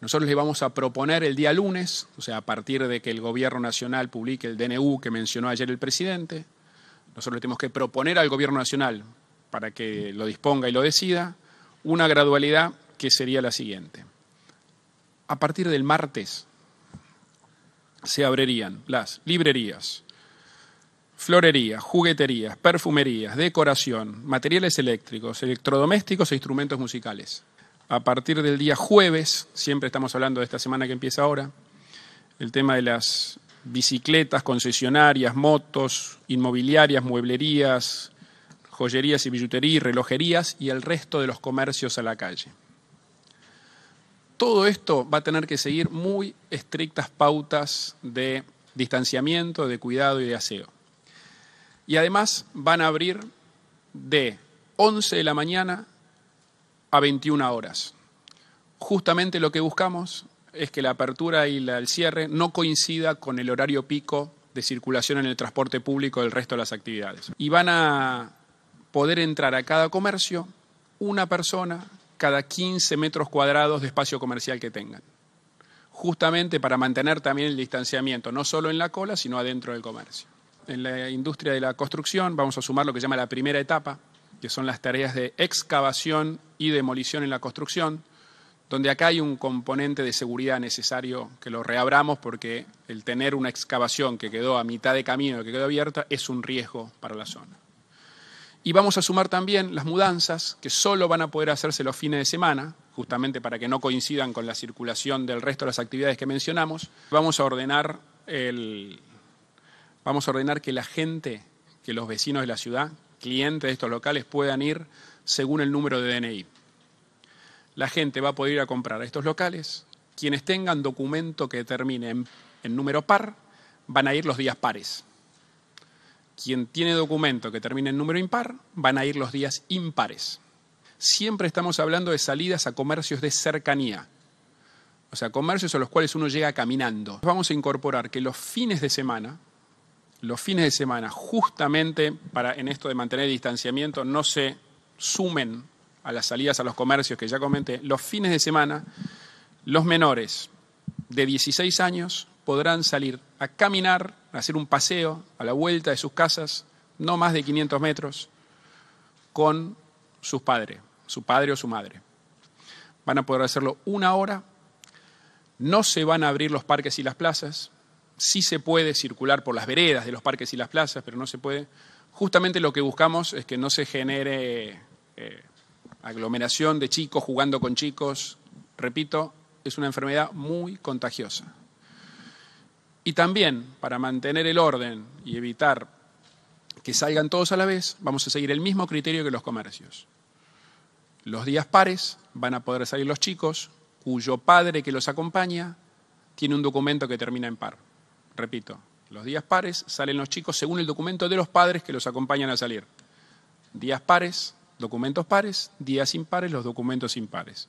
Nosotros le vamos a proponer el día lunes, o sea, a partir de que el Gobierno Nacional publique el DNU que mencionó ayer el presidente, nosotros le tenemos que proponer al Gobierno Nacional, para que lo disponga y lo decida, una gradualidad que sería la siguiente. A partir del martes se abrirían las librerías, florerías, jugueterías, perfumerías, decoración, materiales eléctricos, electrodomésticos e instrumentos musicales a partir del día jueves, siempre estamos hablando de esta semana que empieza ahora, el tema de las bicicletas, concesionarias, motos, inmobiliarias, mueblerías, joyerías y billutería, relojerías y el resto de los comercios a la calle. Todo esto va a tener que seguir muy estrictas pautas de distanciamiento, de cuidado y de aseo. Y además van a abrir de 11 de la mañana a 21 horas. Justamente lo que buscamos es que la apertura y el cierre no coincida con el horario pico de circulación en el transporte público del resto de las actividades. Y van a poder entrar a cada comercio una persona cada 15 metros cuadrados de espacio comercial que tengan, justamente para mantener también el distanciamiento, no solo en la cola, sino adentro del comercio. En la industria de la construcción vamos a sumar lo que se llama la primera etapa, que son las tareas de excavación y demolición en la construcción, donde acá hay un componente de seguridad necesario que lo reabramos porque el tener una excavación que quedó a mitad de camino, que quedó abierta, es un riesgo para la zona. Y vamos a sumar también las mudanzas, que solo van a poder hacerse los fines de semana, justamente para que no coincidan con la circulación del resto de las actividades que mencionamos. Vamos a ordenar, el, vamos a ordenar que la gente, que los vecinos de la ciudad, clientes de estos locales, puedan ir según el número de DNI. La gente va a poder ir a comprar a estos locales. Quienes tengan documento que termine en, número par van a ir los días pares. Quien tiene documento que termine en número impar van a ir los días impares. Siempre estamos hablando de salidas a comercios de cercanía, o sea, comercios a los cuales uno llega caminando. Vamos a incorporar que los fines de semana, los fines de semana, justamente para en esto de mantener distanciamiento, no se sumen a las salidas a los comercios que ya comenté, los fines de semana, los menores de 16 años podrán salir a caminar, a hacer un paseo a la vuelta de sus casas, no más de 500 metros, con sus padres, su padre o su madre. Van a poder hacerlo una hora, no se van a abrir los parques y las plazas, sí se puede circular por las veredas de los parques y las plazas, pero no se puede. Justamente lo que buscamos es que no se genere eh, aglomeración de chicos jugando con chicos, repito, es una enfermedad muy contagiosa. Y también, para mantener el orden y evitar que salgan todos a la vez, vamos a seguir el mismo criterio que los comercios. Los días pares van a poder salir los chicos cuyo padre que los acompaña tiene un documento que termina en par. Repito, los días pares salen los chicos según el documento de los padres que los acompañan a salir. Días pares documentos pares, días impares, los documentos impares.